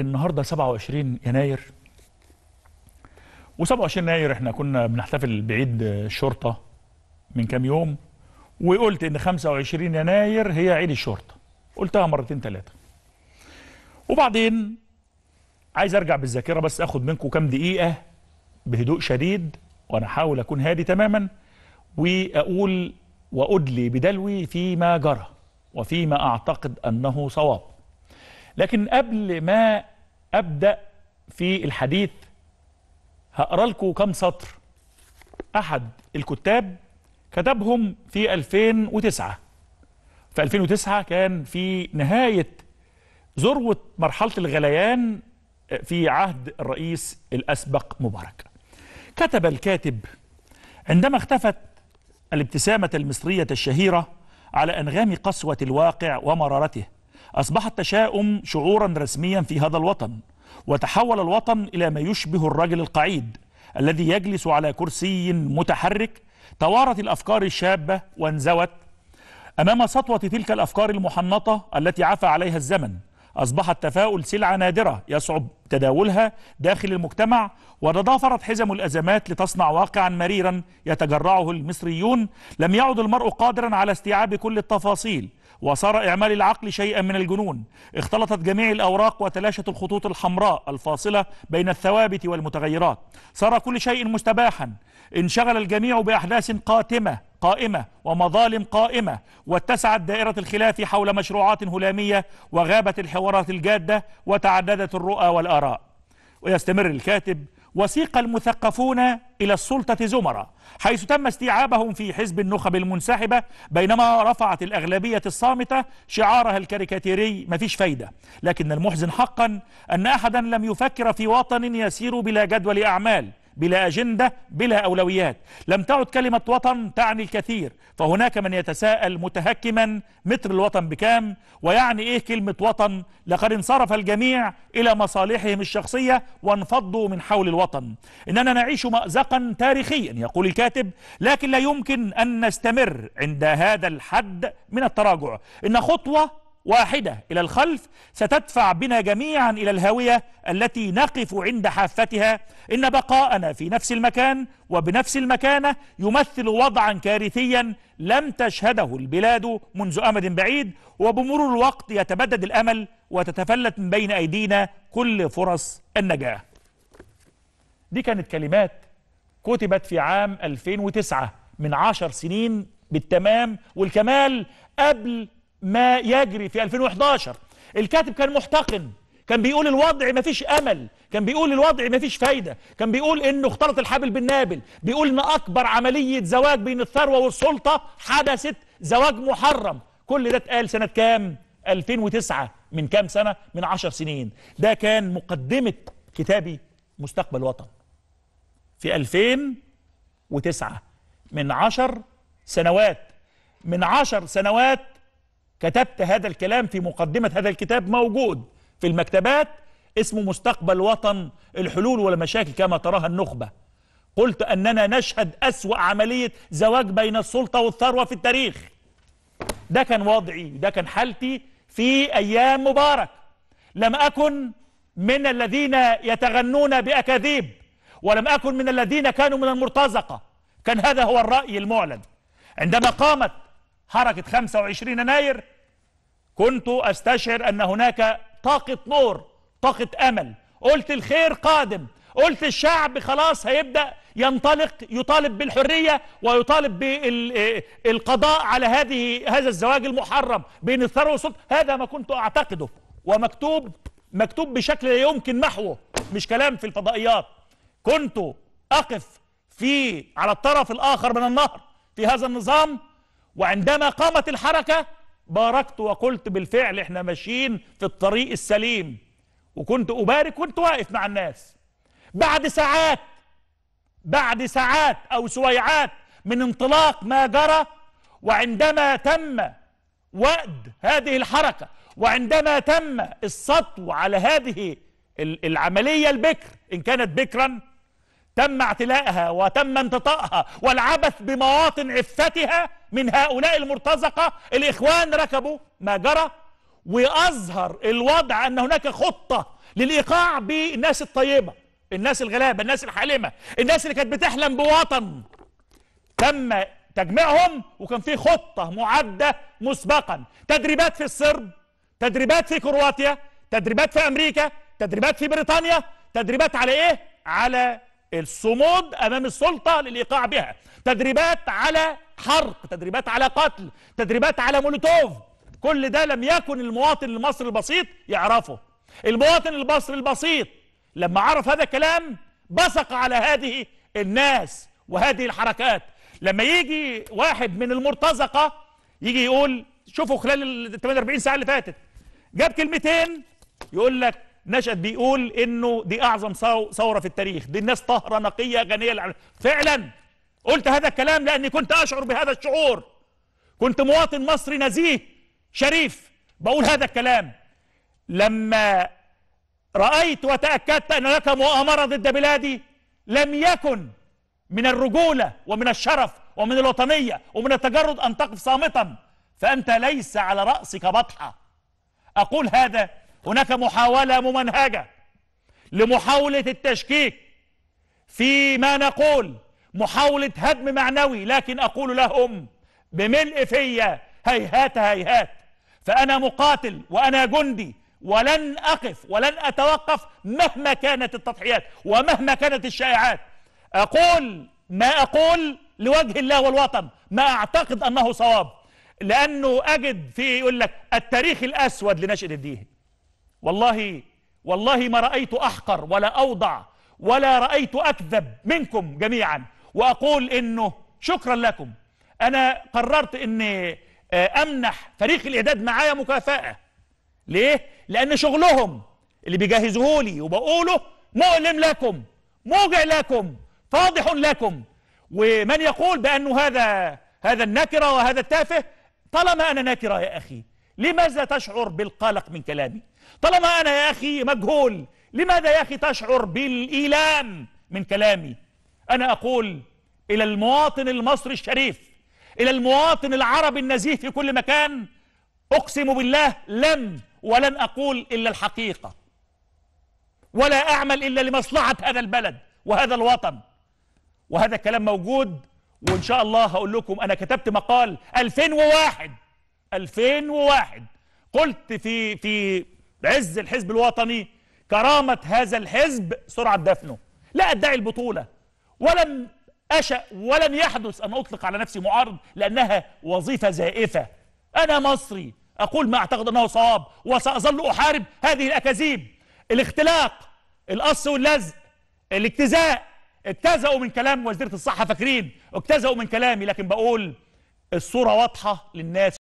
النهارده 27 يناير و27 يناير احنا كنا بنحتفل بعيد الشرطه من كام يوم وقلت ان 25 يناير هي عيد الشرطه قلتها مرتين ثلاثه وبعدين عايز ارجع بالذاكره بس اخد منكم كام دقيقه بهدوء شديد وانا احاول اكون هادي تماما واقول وادلي بدلوي فيما جرى وفيما اعتقد انه صواب لكن قبل ما أبدأ في الحديث هقرأ لكم كم سطر أحد الكتاب كتبهم في 2009 في 2009 كان في نهاية ذروة مرحلة الغليان آه، في عهد الرئيس الأسبق مبارك كتب الكاتب عندما اختفت الابتسامة المصرية الشهيرة على أنغام قسوة الواقع ومرارته أصبح التشاؤم شعورا رسميا في هذا الوطن وتحول الوطن إلى ما يشبه الرجل القعيد الذي يجلس على كرسي متحرك توارت الأفكار الشابة وانزوت أمام سطوة تلك الأفكار المحنطة التي عفى عليها الزمن أصبح التفاؤل سلعة نادرة يصعب تداولها داخل المجتمع وتضافرت حزم الأزمات لتصنع واقعا مريرا يتجرعه المصريون لم يعد المرء قادرا على استيعاب كل التفاصيل وصار إعمال العقل شيئا من الجنون اختلطت جميع الأوراق وتلاشت الخطوط الحمراء الفاصلة بين الثوابت والمتغيرات صار كل شيء مستباحا انشغل الجميع بأحداث قاتمة قائمة ومظالم قائمة واتسعت دائرة الخلاف حول مشروعات هلامية وغابت الحوارات الجادة وتعددت الرؤى والآراء ويستمر الكاتب وسيق المثقفون إلى السلطة زمرة حيث تم استيعابهم في حزب النخب المنسحبة بينما رفعت الأغلبية الصامتة شعارها الكاريكاتيري مفيش فايدة لكن المحزن حقا أن أحدا لم يفكر في وطن يسير بلا جدول أعمال بلا أجندة بلا أولويات لم تعد كلمة وطن تعني الكثير فهناك من يتساءل متهكما متر الوطن بكام ويعني إيه كلمة وطن لقد انصرف الجميع إلى مصالحهم الشخصية وانفضوا من حول الوطن إننا نعيش مأزقا تاريخيا يقول الكاتب لكن لا يمكن أن نستمر عند هذا الحد من التراجع إن خطوة واحدة إلى الخلف ستدفع بنا جميعا إلى الهاوية التي نقف عند حافتها إن بقاءنا في نفس المكان وبنفس المكانة يمثل وضعا كارثيا لم تشهده البلاد منذ أمد بعيد وبمرور الوقت يتبدد الأمل وتتفلت من بين أيدينا كل فرص النجاة دي كانت كلمات كتبت في عام 2009 من عشر سنين بالتمام والكمال قبل ما يجري في 2011 الكاتب كان محتقن كان بيقول الوضع مفيش امل كان بيقول الوضع مفيش فايده كان بيقول انه اختلط الحابل بالنابل بيقول ان اكبر عمليه زواج بين الثروه والسلطه حدثت زواج محرم كل ده اتقال سنه كام 2009 من كام سنه من 10 سنين ده كان مقدمه كتابي مستقبل وطن في 2009 من 10 سنوات من 10 سنوات كتبت هذا الكلام في مقدمة هذا الكتاب موجود في المكتبات اسمه مستقبل وطن الحلول والمشاكل كما تراها النخبة قلت أننا نشهد أسوأ عملية زواج بين السلطة والثروة في التاريخ ده كان وضعي ده كان حالتي في أيام مبارك لم أكن من الذين يتغنون بأكاذيب ولم أكن من الذين كانوا من المرتزقة كان هذا هو الرأي المعلن عندما قامت حركة 25 يناير كنت أستشعر أن هناك طاقة نور طاقة أمل قلت الخير قادم قلت الشعب خلاص هيبدأ ينطلق يطالب بالحرية ويطالب بالقضاء على هذه هذا الزواج المحرم بين الثروة والسلطة هذا ما كنت أعتقده ومكتوب مكتوب بشكل لا يمكن محوه مش كلام في الفضائيات كنت أقف في على الطرف الآخر من النهر في هذا النظام وعندما قامت الحركة باركت وقلت بالفعل احنا ماشيين في الطريق السليم وكنت أبارك وكنت واقف مع الناس بعد ساعات بعد ساعات أو سويعات من انطلاق ما جرى وعندما تم وأد هذه الحركة وعندما تم السطو على هذه العملية البكر إن كانت بكرا تم اعتلائها وتم انتطائها والعبث بمواطن عفتها من هؤلاء المرتزقة الإخوان ركبوا ما جرى وأظهر الوضع أن هناك خطة للإيقاع بالناس الطيبة الناس الغلابة الناس الحالمة الناس اللي كانت بتحلم بوطن تم تجميعهم وكان في خطة معدة مسبقا تدريبات في الصرب تدريبات في كرواتيا تدريبات في أمريكا تدريبات في بريطانيا تدريبات على إيه؟ على الصمود امام السلطه للايقاع بها تدريبات على حرق تدريبات على قتل تدريبات على مولوتوف كل ده لم يكن المواطن المصري البسيط يعرفه المواطن المصري البسيط لما عرف هذا الكلام بصق على هذه الناس وهذه الحركات لما يجي واحد من المرتزقه يجي يقول شوفوا خلال ال 48 ساعه اللي فاتت جاب كلمتين يقول لك نشأت بيقول انه دي اعظم ثوره في التاريخ دي الناس طاهره نقيه غنيه فعلا قلت هذا الكلام لاني كنت اشعر بهذا الشعور كنت مواطن مصري نزيه شريف بقول هذا الكلام لما رايت وتاكدت ان لك مؤامره ضد بلادي لم يكن من الرجوله ومن الشرف ومن الوطنيه ومن التجرد ان تقف صامتا فانت ليس على راسك بطحه اقول هذا هناك محاولة ممنهجة لمحاولة التشكيك فيما نقول محاولة هدم معنوي لكن أقول لهم بملء فيا هيهات هيهات فأنا مقاتل وأنا جندي ولن أقف ولن أتوقف مهما كانت التضحيات ومهما كانت الشائعات أقول ما أقول لوجه الله والوطن ما أعتقد أنه صواب لأنه أجد في يقول لك التاريخ الأسود لنشأة الدين والله والله ما رأيت أحقر ولا أوضع ولا رأيت أكذب منكم جميعا وأقول إنه شكرا لكم أنا قررت إني آه، أمنح فريق الإعداد معايا مكافأة ليه؟ لأن شغلهم اللي بيجهزوه لي وبقوله مؤلم لكم موجع لكم فاضح لكم ومن يقول بأنه هذا هذا النكرة وهذا التافه طالما أنا نكرة يا أخي لماذا تشعر بالقلق من كلامي طالما أنا يا أخي مجهول لماذا يا أخي تشعر بالإيلام من كلامي أنا أقول إلى المواطن المصري الشريف إلى المواطن العربي النزيه في كل مكان أقسم بالله لن ولن أقول إلا الحقيقة ولا أعمل إلا لمصلحة هذا البلد وهذا الوطن وهذا كلام موجود وإن شاء الله هقول لكم أنا كتبت مقال 2001 2001 قلت في في عز الحزب الوطني كرامة هذا الحزب سرعة دفنه لا أدعي البطولة ولم أشأ ولن يحدث أن أطلق على نفسي معارض لأنها وظيفة زائفة أنا مصري أقول ما أعتقد أنه صواب وسأظل أحارب هذه الأكاذيب الاختلاق القص واللزق الاجتزاء اجتزأوا من كلام وزيرة الصحة فاكرين اجتزأوا من كلامي لكن بقول الصورة واضحة للناس